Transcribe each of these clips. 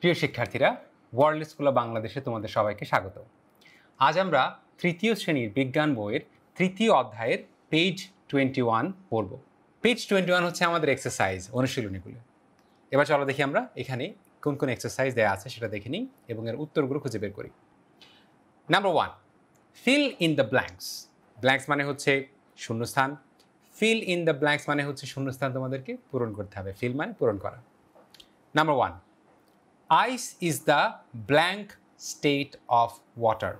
প্রিয় শিক্ষার্থীরা world school বাংলাদেশে তোমাদের সবাইকে স্বাগত আজ আমরা তৃতীয় শ্রেণীর বিজ্ঞান বইয়ের তৃতীয় অধ্যায়ের পেজ টোয়েন্টি ওয়ান পড়ব পেজ টোয়েন্টি ওয়ান হচ্ছে আমাদের এক্সারসাইজ অনুশীলনীগুলো এবার চলো দেখি আমরা এখানে কোন কোন এক্সারসাইজ দেওয়া আছে সেটা দেখে নিই এবং এর উত্তরগুলো খুঁজে বের করি number one fill in the blanks blanks মানে হচ্ছে শূন্যস্থান ফিল ইন দ্য ব্ল্যাঙ্কস মানে হচ্ছে শূন্যস্থান তোমাদেরকে পূরণ করতে হবে ফিল মানে পূরণ করা number one ice is the blank state of water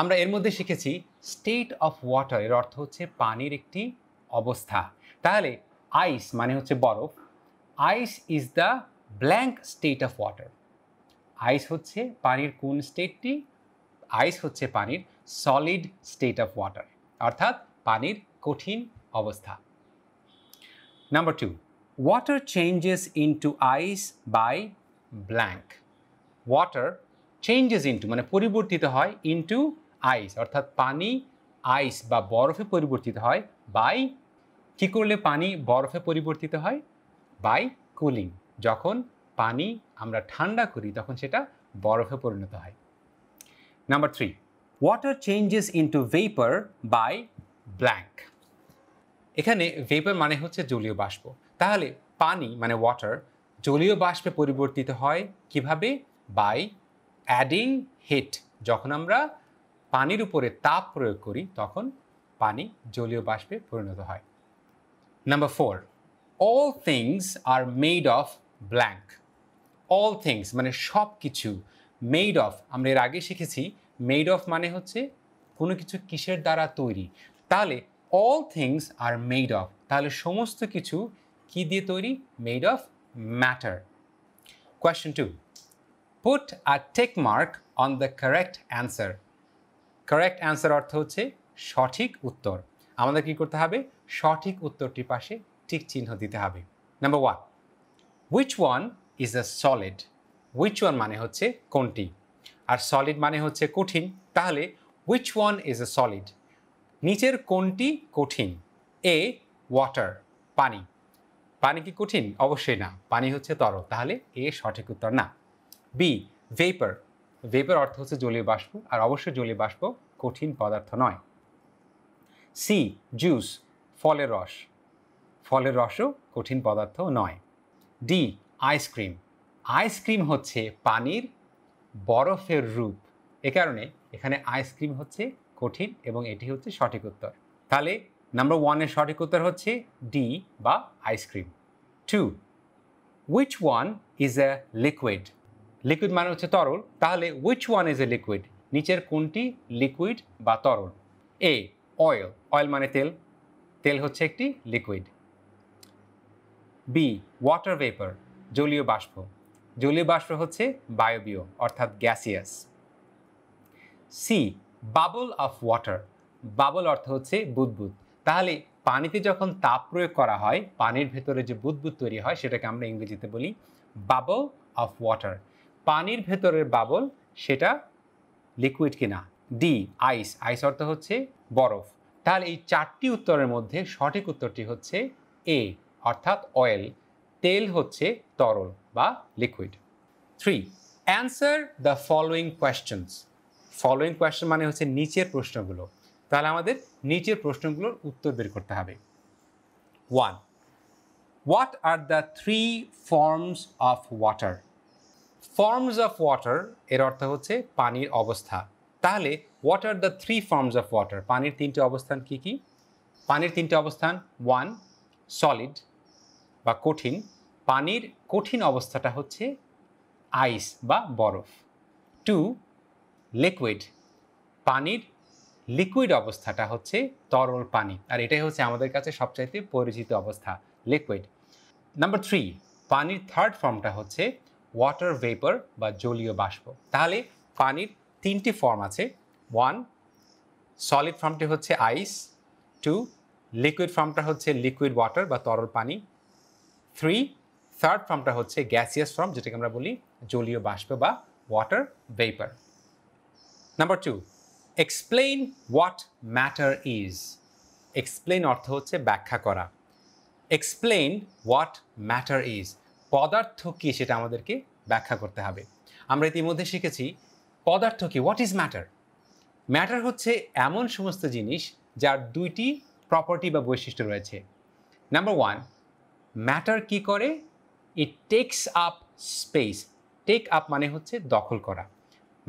আমরা এর মধ্যে শিখেছি স্টেট অফ ওয়াটার এর অর্থ হচ্ছে পানির একটি অবস্থা তাহলে আইস মানে হচ্ছে বরফ ice is the blank state of water ice হচ্ছে পানির কোন স্টেটটি আইস হচ্ছে পানির সলিড স্টেট অফ ওয়াটার অর্থাৎ পানির কঠিন অবস্থা number two water changes into ice by blank water changes into মানে পরিবর্তিত হয় ইন্টু আইস অর্থাৎ পানি আইস বা বরফে পরিবর্তিত হয় বাই কী করলে পানি বরফে পরিবর্তিত হয় বাই কুলিং যখন পানি আমরা ঠান্ডা করি তখন সেটা বরফে পরিণত হয় number three water changes into vapour by blank এখানে ভেপার মানে হচ্ছে জলীয় বাষ্প তাহলে পানি মানে ওয়াটার জলীয় বাষ্পে পরিবর্তিত হয় কিভাবে বাই অ্যাডিং হিট যখন আমরা পানির উপরে তাপ প্রয়োগ করি তখন পানি জলীয় বাষ্পে পরিণত হয় number four all things are made of blank all things মানে সব কিছু মেড অফ আমরা এর আগে শিখেছি মেড অফ মানে হচ্ছে কোনো কিছু কিসের দ্বারা তৈরি তাহলে all things are made of তাহলে সমস্ত কিছু কি দিয়ে তৈরি made of matter. Question 2. Put a tick mark on the correct answer. Correct answer অর্থ হচ্ছে সঠিক উত্তর আমাদের কি করতে হবে সঠিক উত্তরটির পাশে ঠিক চিহ্ন দিতে হবে number one which one is a solid which one মানে হচ্ছে কোনটি আর সলিড মানে হচ্ছে কঠিন তাহলে which one is a solid নিচের কোনটি কঠিন এ ওয়াটার পানি পানি কি কঠিন অবশ্যই না পানি হচ্ছে তরল তাহলে এ সঠিক উত্তর না বি ভেপার ভেপার অর্থ হচ্ছে জলীয় বাষ্প আর অবশ্যই জলীয় বাষ্প কঠিন পদার্থ নয় সি জুস ফলের রস ফলের রসও কঠিন পদার্থ নয় ডি আইসক্রিম আইসক্রিম হচ্ছে পানির বরফের রূপ এ কারণে এখানে আইসক্রিম হচ্ছে কঠিন এবং এটি হচ্ছে সঠিক উত্তর তাহলে নাম্বার ওয়ানের সঠিক উত্তর হচ্ছে ডি বা ice cream two which one is a liquid liquid মানে হচ্ছে তরল তাহলে which one is a liquid নিচের কোনটি লিকুইড বা তরল এ অয়েল অয়েল মানে তেল তেল হচ্ছে একটি লিকুইড বি ওয়াটার ভেপার জলীয় বাষ্প জলীয় বাষ্প হচ্ছে বায়বীয় অর্থাৎ gaseous C bubble of water bubble অর্থ হচ্ছে বুদবুদ তাহলে পানিতে যখন তাপ প্রয়োগ করা হয় পানির ভেতরে যে বুদবুদ তৈরি হয় সেটাকে আমরা ইংরেজিতে বলি বাবল অফ ওয়াটার পানির ভেতরের বাবল সেটা লিকুইড কিনা ডি আইস আইস অর্থ হচ্ছে বরফ তাহলে এই চারটি উত্তরের মধ্যে সঠিক উত্তরটি হচ্ছে এ অর্থাৎ অয়েল তেল হচ্ছে তরল বা liquid three answer the following questions following question মানে হচ্ছে নিচের প্রশ্নগুলো তাহলে আমাদের নিচের প্রশ্নগুলোর উত্তর বের করতে হবে one what are the three forms of water forms of water এর অর্থ হচ্ছে পানির অবস্থা তাহলে what are the three forms of water পানির তিনটি অবস্থান কি কি পানির তিনটি অবস্থান ওয়ান সলিড বা কঠিন পানির কঠিন অবস্থাটা হচ্ছে আইস বা বরফ টু লিকুইড পানির লিকুইড অবস্থাটা হচ্ছে তরল পানি আর এটাই হচ্ছে আমাদের কাছে সবচাইতে পরিচিত অবস্থা লিকুইড নাম্বার থ্রি পানির থার্ড ফর্মটা হচ্ছে ওয়াটার ভেপার বা জলীয় বাষ্প তাহলে পানির তিনটি ফর্ম আছে ওয়ান সলিড ফর্মটি হচ্ছে আইস টু লিকুইড ফর্মটা হচ্ছে লিকুইড ওয়াটার বা তরল পানি থ্রি থার্ড ফর্মটা হচ্ছে গ্যাসিয়াস ফর্ম যেটাকে আমরা বলি জলীয় বাষ্প বা water vapour number two explain what matter is explain অর্থ হচ্ছে ব্যাখ্যা করা এক্সপ্লেন হোয়াট ম্যাটার ইজ পদার্থ কী সেটা আমাদেরকে ব্যাখ্যা করতে হবে আমরা ইতিমধ্যে শিখেছি পদার্থ কী হোয়াট ইজ ম্যাটার ম্যাটার হচ্ছে এমন সমস্ত জিনিস যার দুইটি প্রপার্টি বা বৈশিষ্ট্য রয়েছে নাম্বার ওয়ান ম্যাটার কি করে it takes up space take up মানে হচ্ছে দখল করা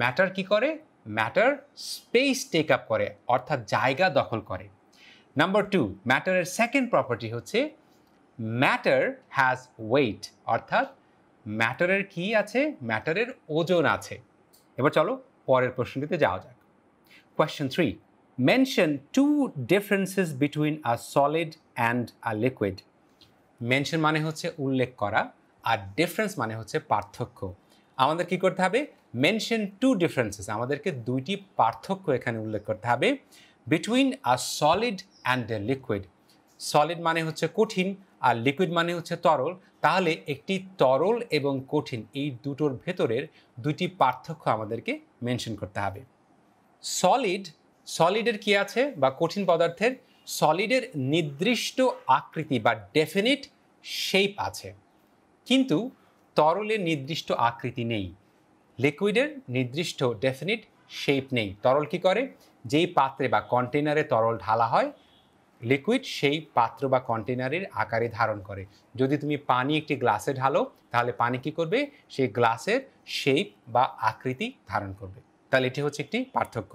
ম্যাটার কি করে ম্যাটার স্পেস টেক আপ করে অর্থাৎ জায়গা দখল করে নাম্বার টু ম্যাটারের সেকেন্ড প্রপার্টি হচ্ছে ম্যাটার হ্যাজ ওয়েট অর্থাৎ ম্যাটারের কি আছে ম্যাটারের ওজন আছে এবার চলো পরের প্রশ্নটিতে যাওয়া যাক question three mention two differences between a solid and a liquid mention মানে হচ্ছে উল্লেখ করা আর ডিফারেন্স মানে হচ্ছে পার্থক্য আমাদের কি করতে হবে মেনশন টু ডিফারেন্সেস আমাদেরকে দুইটি পার্থক্য এখানে উল্লেখ করতে হবে between a solid and a liquid solid মানে হচ্ছে কঠিন আর লিকুইড মানে হচ্ছে তরল তাহলে একটি তরল এবং কঠিন এই দুটোর ভেতরের দুইটি পার্থক্য আমাদেরকে মেনশন করতে হবে সলিড সলিডের কি আছে বা কঠিন পদার্থের সলিডের নির্দিষ্ট আকৃতি বা ডেফিনিট শেপ আছে কিন্তু তরলের নির্দিষ্ট আকৃতি নেই লিকুইডের নির্দিষ্ট ডেফিনিট শেপ নেই তরল কি করে যেই পাত্রে বা কন্টেনারে তরল ঢালা হয় লিকুইড সেই পাত্র বা কন্টেনারের আকারে ধারণ করে যদি তুমি পানি একটি গ্লাসে ঢালো তাহলে পানি কি করবে সেই গ্লাসের শেপ বা আকৃতি ধারণ করবে তাহলে এটি হচ্ছে একটি পার্থক্য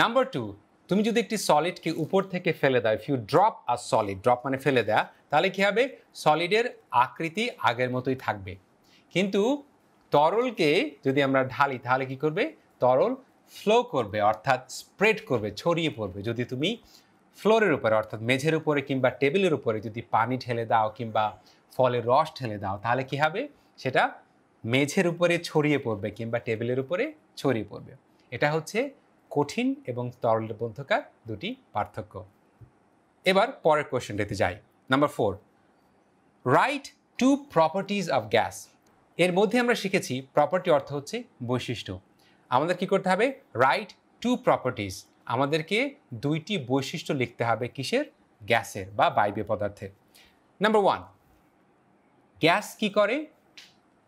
নাম্বার টু তুমি যদি একটি সলিডকে উপর থেকে ফেলে দাও if you drop a solid drop মানে ফেলে দেয়া তাহলে কী হবে সলিডের আকৃতি আগের মতোই থাকবে কিন্তু তরলকে যদি আমরা ঢালি তাহলে কি করবে তরল ফ্লো করবে অর্থাৎ স্প্রেড করবে ছড়িয়ে পড়বে যদি তুমি ফ্লোরের উপরে অর্থাৎ মেঝের উপরে কিংবা টেবিলের উপরে যদি পানি ঢেলে দাও কিংবা ফলের রস ঢেলে দাও তাহলে কী হবে সেটা মেঝের উপরে ছড়িয়ে পড়বে কিংবা টেবিলের উপরে ছড়িয়ে পড়বে এটা হচ্ছে কঠিন এবং তরল বন্ধকার দুটি পার্থক্য এবার পরের কোয়েশ্চেনটিতে যাই number four write two properties of gas এর মধ্যে আমরা শিখেছি প্রপার্টি অর্থ হচ্ছে বৈশিষ্ট্য আমাদের কি করতে হবে রাইট টু প্রপার্টিজ আমাদেরকে দুইটি বৈশিষ্ট্য লিখতে হবে কিসের গ্যাসের বা বাইবে পদার্থের নাম্বার ওয়ান গ্যাস কি করে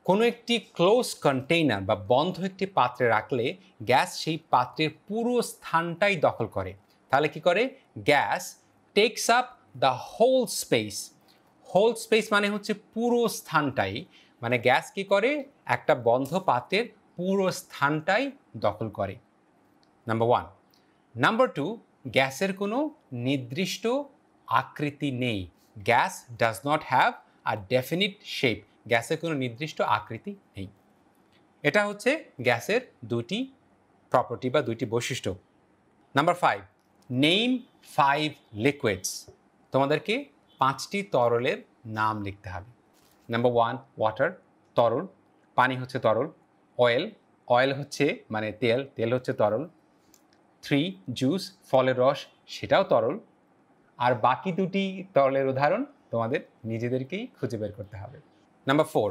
কোনো একটি ক্লোজ কন্টেইনার বা বন্ধ একটি পাত্রে রাখলে গ্যাস সেই পাত্রের পুরো স্থানটাই দখল করে তাহলে কি করে gas takes up the whole space whole space মানে হচ্ছে পুরো স্থানটাই মানে গ্যাস কি করে একটা বন্ধ পাত্রের পুরো স্থানটাই দখল করে নাম্বার ওয়ান নাম্বার টু গ্যাসের কোনো নির্দিষ্ট আকৃতি নেই gas does not have a definite shape গ্যাসের কোনো নির্দিষ্ট আকৃতি নেই এটা হচ্ছে গ্যাসের দুটি প্রপার্টি বা দুইটি বৈশিষ্ট্য number five name five liquids তোমাদেরকে পাঁচটি তরলের নাম লিখতে হবে নাম্বার ওয়ান ওয়াটার তরল পানি হচ্ছে তরল অয়েল অয়েল হচ্ছে মানে তেল তেল হচ্ছে তরল থ্রি জুস ফলের রস সেটাও তরল আর বাকি দুটি তরলের উদাহরণ তোমাদের নিজেদেরকেই খুঁজে বের করতে হবে Number four,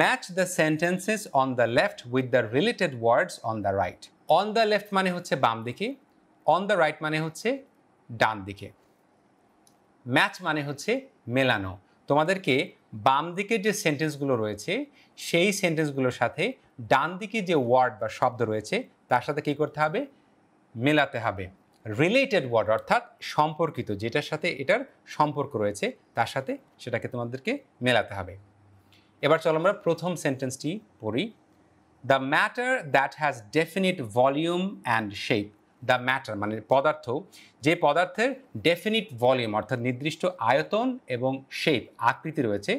match the sentences on the left with the related words on the right on the left মানে হচ্ছে বাম দিকে অন দ্য রাইট মানে হচ্ছে ডান দিকে ম্যাচ মানে হচ্ছে মেলানো তোমাদেরকে বাম দিকে যে সেন্টেন্সগুলো রয়েছে সেই সেন্টেন্সগুলোর সাথে ডান দিকে যে ওয়ার্ড বা শব্দ রয়েছে তার সাথে কী করতে হবে মেলাতে হবে রিলেটেড ওয়ার্ড অর্থাৎ সম্পর্কিত যেটার সাথে এটার সম্পর্ক রয়েছে তার সাথে সেটাকে তোমাদেরকে মেলাতে হবে এবার চলো আমরা প্রথম সেন্টেন্সটি পড়ি the matter that has definite volume and shape the matter মানে পদার্থ যে পদার্থের ডেফিনিট ভলিউম অর্থাৎ নির্দিষ্ট আয়তন এবং শেপ আকৃতি রয়েছে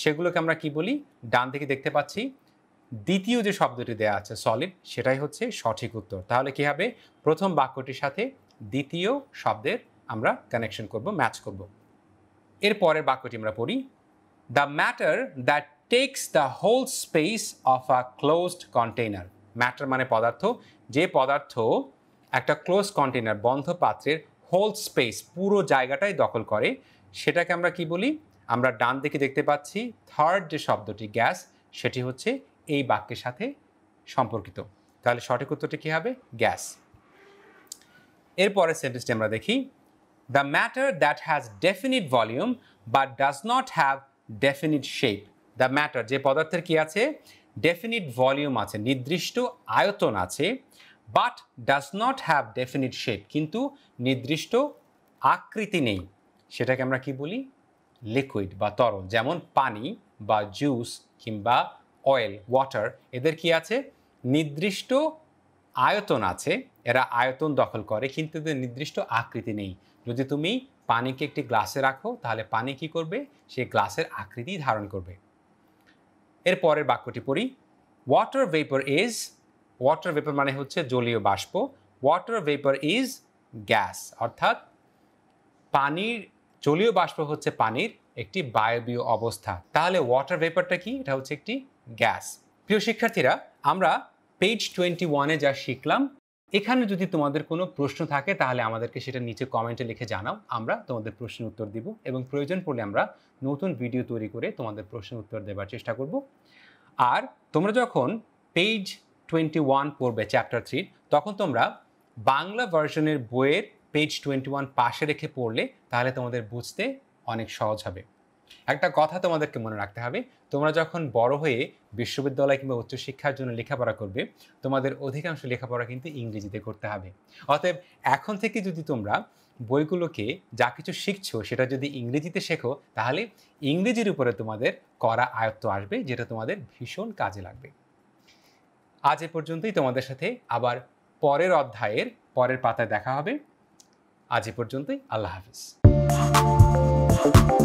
সেগুলোকে আমরা কি বলি ডান থেকে দেখতে পাচ্ছি দ্বিতীয় যে শব্দটি দেয়া আছে সলিড সেটাই হচ্ছে সঠিক উত্তর তাহলে কী হবে প্রথম বাক্যটির সাথে দ্বিতীয় শব্দের আমরা কানেকশন করব ম্যাচ করব এর পরের বাক্যটি আমরা পড়ি the matter that takes the whole space of a closed container matter মানে পদার্থ যে পদার্থ একটা ক্লোজ কন্টেনার বন্ধ পাত্রের হোল স্পেস পুরো জায়গাটাই দখল করে সেটাকে আমরা কি বলি আমরা ডান দিকে দেখতে পাচ্ছি থার্ড যে শব্দটি গ্যাস সেটি হচ্ছে এই বাক্যের সাথে সম্পর্কিত তাহলে সঠিক উত্তরটি কী হবে গ্যাস এরপরের সেন্টেন্সটি আমরা দেখি the matter that has definite volume but does not have definite shape the matter যে পদার্থের কি আছে ডেফিনিট ভলিউম আছে নির্দিষ্ট আয়তন আছে but does not have definite shape কিন্তু নির্দিষ্ট আকৃতি নেই সেটাকে আমরা কি বলি লিকুইড বা তরল যেমন পানি বা জুস কিংবা অয়েল ওয়াটার এদের কি আছে নির্দিষ্ট আয়তন আছে এরা আয়তন দখল করে কিন্তু এদের নির্দিষ্ট আকৃতি নেই যদি তুমি পানিকে একটি গ্লাসে রাখো তাহলে পানি কি করবে সে গ্লাসের আকৃতি ধারণ করবে এর পরের বাক্যটি পড়ি water vapour is water vapour মানে হচ্ছে জলীয় বাষ্প ওয়াটার ভেপার ইজ গ্যাস অর্থাৎ পানির জলীয় বাষ্প হচ্ছে পানির একটি বায়বীয় অবস্থা তাহলে ওয়াটার ভেপারটা কি এটা হচ্ছে একটি গ্যাস প্রিয় শিক্ষার্থীরা আমরা পেজ টোয়েন্টি ওয়ানে যা শিখলাম এখানে যদি তোমাদের কোনো প্রশ্ন থাকে তাহলে আমাদেরকে সেটা নিচে কমেন্টে লিখে জানাও আমরা তোমাদের প্রশ্নের উত্তর দিব এবং প্রয়োজন পড়লে আমরা নতুন ভিডিও তৈরি করে তোমাদের প্রশ্নের উত্তর দেওয়ার চেষ্টা করব আর তোমরা যখন পেজ টোয়েন্টি ওয়ান পড়বে চ্যাপ্টার থ্রির তখন তোমরা বাংলা ভার্সনের বইয়ের পেজ টোয়েন্টি ওয়ান পাশে রেখে পড়লে তাহলে তোমাদের বুঝতে অনেক সহজ হবে একটা কথা তোমাদেরকে মনে রাখতে হবে তোমরা যখন বড় হয়ে বিশ্ববিদ্যালয় কিংবা উচ্চশিক্ষার জন্য লেখাপড়া করবে তোমাদের অধিকাংশ লেখাপড়া কিন্তু ইংরেজিতে করতে হবে অতএব এখন থেকে যদি তোমরা বইগুলোকে যা কিছু শিখছো সেটা যদি ইংরেজিতে শেখো তাহলে ইংরেজির উপরে তোমাদের করা আয়ত্ত আসবে যেটা তোমাদের ভীষণ কাজে লাগবে আজ এ পর্যন্তই তোমাদের সাথে আবার পরের অধ্যায়ের পরের পাতায় দেখা হবে আজ এ পর্যন্তই আল্লাহ হাফিজ thank you